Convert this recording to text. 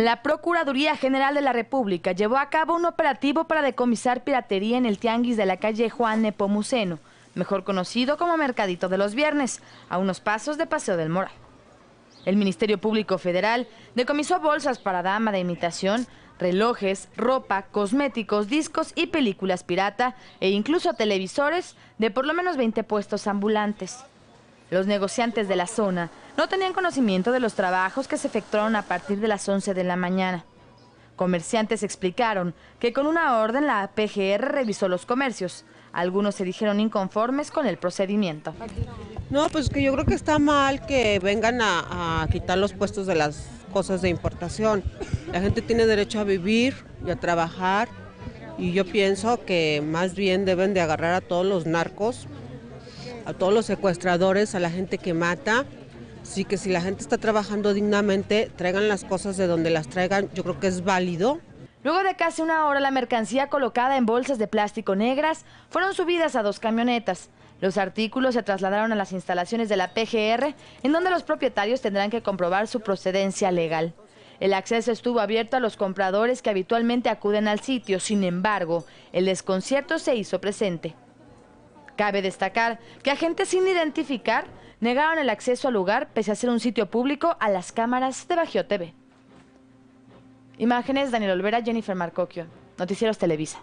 La Procuraduría General de la República llevó a cabo un operativo para decomisar piratería en el tianguis de la calle Juan Nepomuceno, mejor conocido como Mercadito de los Viernes, a unos pasos de Paseo del Moral. El Ministerio Público Federal decomisó bolsas para dama de imitación, relojes, ropa, cosméticos, discos y películas pirata e incluso televisores de por lo menos 20 puestos ambulantes. Los negociantes de la zona no tenían conocimiento de los trabajos que se efectuaron a partir de las 11 de la mañana. Comerciantes explicaron que con una orden la PGR revisó los comercios. Algunos se dijeron inconformes con el procedimiento. No, pues que yo creo que está mal que vengan a, a quitar los puestos de las cosas de importación. La gente tiene derecho a vivir y a trabajar y yo pienso que más bien deben de agarrar a todos los narcos, a todos los secuestradores, a la gente que mata Sí, que si la gente está trabajando dignamente, traigan las cosas de donde las traigan, yo creo que es válido. Luego de casi una hora, la mercancía colocada en bolsas de plástico negras fueron subidas a dos camionetas. Los artículos se trasladaron a las instalaciones de la PGR, en donde los propietarios tendrán que comprobar su procedencia legal. El acceso estuvo abierto a los compradores que habitualmente acuden al sitio, sin embargo, el desconcierto se hizo presente. Cabe destacar que gente sin identificar negaron el acceso al lugar, pese a ser un sitio público, a las cámaras de Bajío TV. Imágenes Daniel Olvera, Jennifer Marcocchio, Noticieros Televisa.